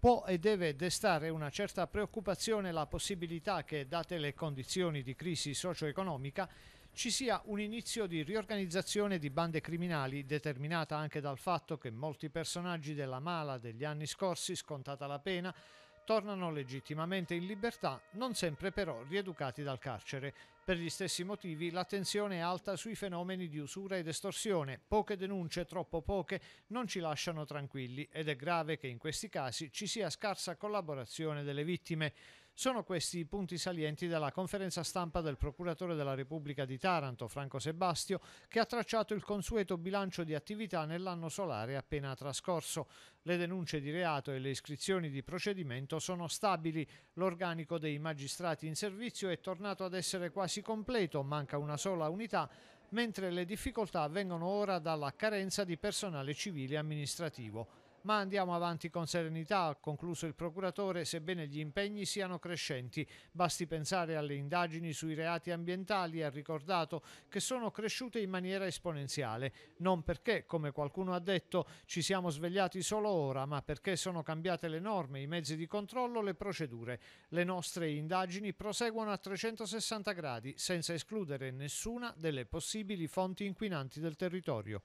Può e deve destare una certa preoccupazione la possibilità che, date le condizioni di crisi socio-economica, ci sia un inizio di riorganizzazione di bande criminali determinata anche dal fatto che molti personaggi della mala degli anni scorsi, scontata la pena, tornano legittimamente in libertà, non sempre però rieducati dal carcere. Per gli stessi motivi l'attenzione è alta sui fenomeni di usura ed estorsione, poche denunce, troppo poche, non ci lasciano tranquilli ed è grave che in questi casi ci sia scarsa collaborazione delle vittime. Sono questi i punti salienti della conferenza stampa del procuratore della Repubblica di Taranto, Franco Sebastio, che ha tracciato il consueto bilancio di attività nell'anno solare appena trascorso. Le denunce di reato e le iscrizioni di procedimento sono stabili. L'organico dei magistrati in servizio è tornato ad essere quasi completo, manca una sola unità, mentre le difficoltà vengono ora dalla carenza di personale civile e amministrativo ma andiamo avanti con serenità, ha concluso il procuratore, sebbene gli impegni siano crescenti. Basti pensare alle indagini sui reati ambientali, ha ricordato, che sono cresciute in maniera esponenziale, non perché, come qualcuno ha detto, ci siamo svegliati solo ora, ma perché sono cambiate le norme, i mezzi di controllo, le procedure. Le nostre indagini proseguono a 360 gradi, senza escludere nessuna delle possibili fonti inquinanti del territorio.